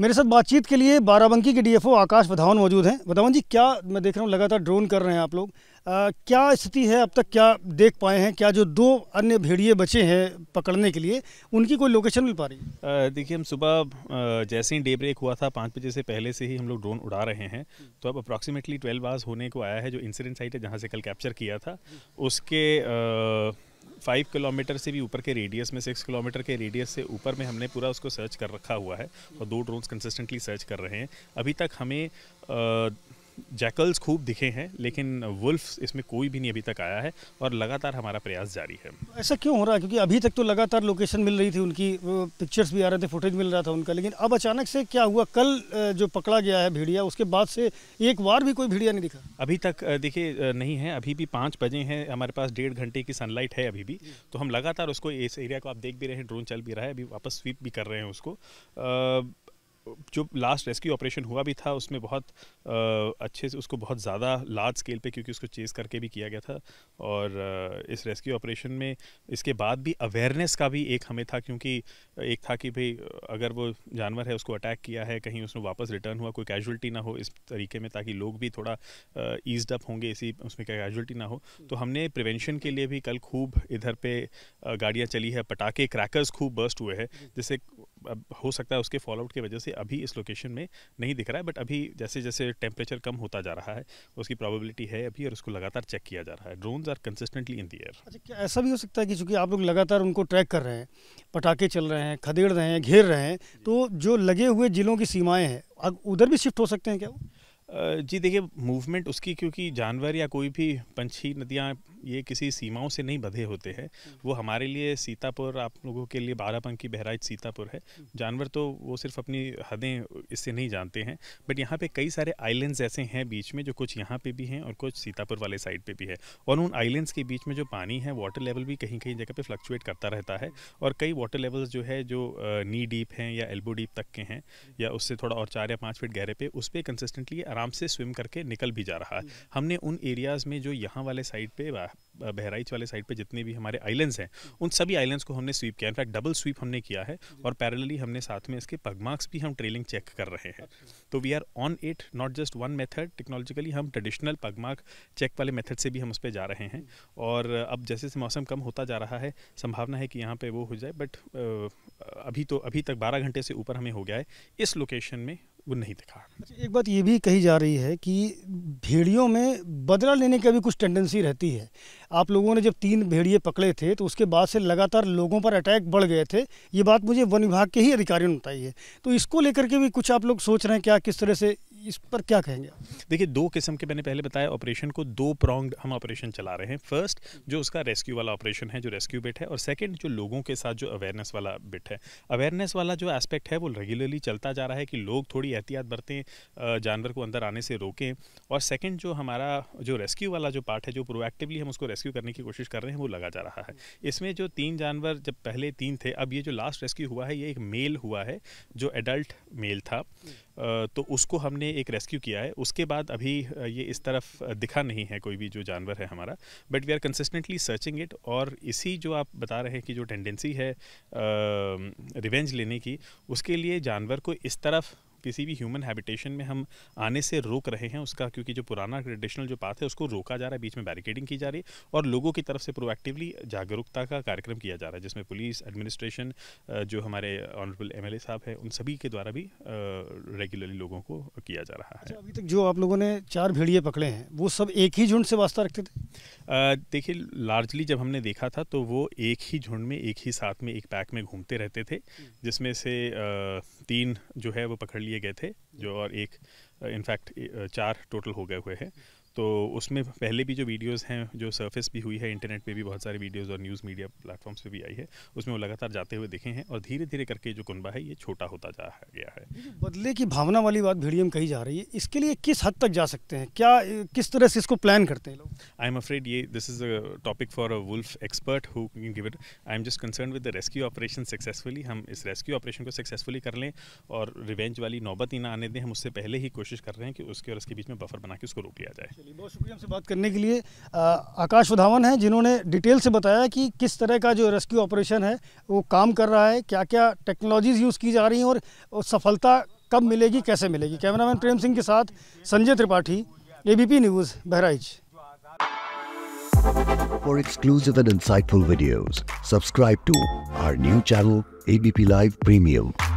मेरे साथ बातचीत के लिए बाराबंकी के डीएफओ आकाश वधावन मौजूद हैं वधावन जी क्या मैं देख रहा हूँ लगातार ड्रोन कर रहे हैं आप लोग क्या स्थिति है अब तक क्या देख पाए हैं क्या जो दो अन्य भेड़िए बचे हैं पकड़ने के लिए उनकी कोई लोकेशन मिल पा रही देखिए हम सुबह जैसे ही डे ब्रेक हुआ था पाँच बजे से पहले से ही हम लोग ड्रोन उड़ा रहे हैं तो अब अप्रॉक्सीमेटली ट्वेल्व आवर्स होने को आया है जो इंसिडेंट साइट है जहाँ से कल कैप्चर किया था उसके आ, फाइव किलोमीटर से भी ऊपर के रेडियस में सिक्स किलोमीटर के रेडियस से ऊपर में हमने पूरा उसको सर्च कर रखा हुआ है और दो ड्रोन्स कंसिस्टेंटली सर्च कर रहे हैं अभी तक हमें जैकल्स खूब दिखे हैं लेकिन वुल्फ इसमें कोई भी नहीं अभी तक आया है और लगातार हमारा प्रयास जारी है ऐसा क्यों हो रहा है क्योंकि अभी तक तो लगातार लोकेशन मिल रही थी उनकी पिक्चर्स भी आ रहे थे फुटेज मिल रहा था उनका लेकिन अब अचानक से क्या हुआ कल जो पकड़ा गया है भेड़िया उसके बाद से एक बार भी कोई भेड़िया नहीं दिखा अभी तक देखिए नहीं है अभी भी पाँच बजे हैं हमारे पास डेढ़ घंटे की सनलाइट है अभी भी तो हम लगातार उसको इस एरिया को आप देख भी रहे हैं ड्रोन चल भी रहा है अभी वापस स्वीप भी कर रहे हैं उसको जो लास्ट रेस्क्यू ऑपरेशन हुआ भी था उसमें बहुत आ, अच्छे से उसको बहुत ज़्यादा लार्ज स्केल पे क्योंकि उसको चेस करके भी किया गया था और इस रेस्क्यू ऑपरेशन में इसके बाद भी अवेयरनेस का भी एक हमें था क्योंकि एक था कि भाई अगर वो जानवर है उसको अटैक किया है कहीं उसने वापस रिटर्न हुआ कोई कैजुअल्टी ना हो इस तरीके में ताकि लोग भी थोड़ा ईज्ड अप होंगे इसी उसमें क्या कैजुअल्टी ना हो तो हमने प्रिवेंशन के लिए भी कल खूब इधर पे गाड़ियाँ चली है पटाखे क्रैकर्स खूब बर्स्ट हुए हैं जिससे अब हो सकता है उसके फॉलोआउट की वजह से अभी इस लोकेशन में नहीं दिख रहा है बट अभी जैसे जैसे टेम्परेचर कम होता जा रहा है उसकी प्रॉबिलिटी है अभी और उसको लगातार चेक किया जा रहा है drones are consistently in the air अच्छा क्या ऐसा भी हो सकता है कि चूँकि आप लोग लगातार उनको ट्रैक कर रहे हैं पटाखे चल रहे हैं खदेड़ रहे हैं घेर रहे हैं तो जो लगे हुए जिलों की सीमाएँ हैं अब उधर भी शिफ्ट हो सकते हैं क्या जी देखिए मूवमेंट उसकी क्योंकि जानवर या कोई भी पंछी नदियाँ ये किसी सीमाओं से नहीं बधे होते हैं हम्म। वो हमारे लिए सीतापुर आप लोगों के लिए बारह की बहराइच सीतापुर है हम्म। जानवर तो वो सिर्फ अपनी हदें इससे नहीं जानते हैं बट यहाँ पे कई सारे आइलैंड्स ऐसे हैं बीच में जो कुछ यहाँ पे भी हैं और कुछ सीतापुर वाले साइड पे भी है और उन आइलैंड्स के बीच में जो पानी है वाटर लेवल भी कहीं कहीं जगह पर फ्लक्चुएट करता रहता है हम्म। और कई वाटर लेवल्स जो है जो नी डीप हैं या एल्बो डीप तक के हैं या उससे थोड़ा और चार या पाँच फीट गहरे पे उस पर कंसिस्टेंटली आराम से स्विम करके निकल भी जा रहा है हमने उन एरियाज़ में जो यहाँ वाले साइड पर बहराइच वाले साइड पे जितने भी हमारे आइलैंड्स हैं उन सभी आइलैंड्स को हमने स्वीप किया इनफैक्ट डबल स्वीप हमने किया है और पैरेलली हमने साथ में इसके पगमार्क्स भी हम ट्रेलिंग चेक कर रहे हैं अच्छा। तो we are on it not just one method technologically हम ट्रेडिशनल पगमार्क चेक वाले मेथड से भी हम उस पर जा रहे हैं और अब जैसे जैसे मौसम कम होता जा रहा है संभावना है कि यहाँ पर वो हो जाए बट अभी तो अभी तक बारह घंटे से ऊपर हमें हो गया है इस लोकेशन में वो नहीं दिखा एक बात ये भी कही जा रही है कि भेड़ियों में बदला लेने की भी कुछ टेंडेंसी रहती है आप लोगों ने जब तीन भेड़िए पकड़े थे तो उसके बाद से लगातार लोगों पर अटैक बढ़ गए थे ये बात मुझे वन विभाग के ही अधिकारियों ने बताई है तो इसको लेकर के भी कुछ आप लोग सोच रहे हैं क्या किस तरह से इस पर क्या कहेंगे देखिए दो किस्म के मैंने पहले बताया ऑपरेशन को दो प्रोंग हम ऑपरेशन चला रहे हैं फर्स्ट जो उसका रेस्क्यू वाला ऑपरेशन है जो रेस्क्यू बिट है और सेकंड जो लोगों के साथ जो अवेयरनेस वाला बिट है अवेयरनेस वाला जो एस्पेक्ट है वो रेगुलरली चलता जा रहा है कि लोग थोड़ी एहतियात बरतें जानवर को अंदर आने से रोकें और सेकेंड जो हमारा जो रेस्क्यू वाला जो पार्ट है जो प्रोएक्टिवली हम उसको रेस्क्यू करने की कोशिश कर रहे हैं वो लगा जा रहा है इसमें जो तीन जानवर जब पहले तीन थे अब ये जो लास्ट रेस्क्यू हुआ है ये एक मेल हुआ है जो एडल्ट मेल था तो उसको हमने एक रेस्क्यू किया है उसके बाद अभी ये इस तरफ दिखा नहीं है कोई भी जो जानवर है हमारा but we are consistently searching it और इसी जो आप बता रहे हैं कि जो टेंडेंसी है रिवेंज लेने की उसके लिए जानवर को इस तरफ किसी भी ह्यूमन हैबिटेशन में हम आने से रोक रहे हैं उसका क्योंकि जो पुराना ट्रेडिशनल जो पाथ है उसको रोका जा रहा है बीच में बैरिकेडिंग की जा रही है और लोगों की तरफ से प्रोएक्टिवली जागरूकता का कार्यक्रम किया जा रहा है जिसमें पुलिस एडमिनिस्ट्रेशन जो हमारे ऑनरेबल एम साहब हैं उन सभी के द्वारा भी रेगुलरली लोगों को किया जा रहा है अच्छा, अभी तक जो आप लोगों ने चार भेड़िए पकड़े हैं वो सब एक ही झुंड से वास्ता रखते थे देखिए लार्जली जब हमने देखा था तो वो एक ही झुंड में एक ही साथ में एक पैक में घूमते रहते थे हम्म। जिसमें से तीन जो है वो पकड़ लिए गए थे हम्म। जो और एक इनफैक्ट चार टोटल हो गए हुए हैं हम्म। तो उसमें पहले भी जो वीडियोस हैं जो सर्फेस भी हुई है इंटरनेट पे भी बहुत सारे वीडियोस और न्यूज़ मीडिया प्लेटफॉर्म्स पे भी आई है उसमें वो लगातार जाते हुए देखे हैं और धीरे धीरे करके जो कुनबा है ये छोटा होता जा गया है बदले की भावना वाली बात भीड़ियम कही जा रही है इसके लिए किस हद तक जा सकते हैं क्या किस तरह से इसको प्लान करते हैं लोग आई एम अफ्रेड ये this is a topic for a wolf expert who give it I am just concern with the rescue operation successfully हम इस रेस्क्यू ऑपरेशन को सक्सेसफुली कर लें और रिवेंज वाली नौबत ही ना आने दें हम उससे पहले ही कोशिश कर रहे हैं कि उसके और उसके बीच में बफर बना के उसको रोक लिया जाए चलिए बहुत शुक्रिया हमसे बात करने के लिए आ, आकाश वधावन है जिन्होंने डिटेल से बताया कि किस तरह का जो रेस्क्यू ऑपरेशन है वो काम कर रहा है क्या क्या टेक्नोलॉजीज यूज़ की जा रही हैं और, और सफलता कब मिलेगी कैसे मिलेगी कैमरामैन प्रेम सिंह के साथ Sanjay Tripathi ABP news Bahraich For exclusive and insightful videos, subscribe to our new channel ABP Live Premium.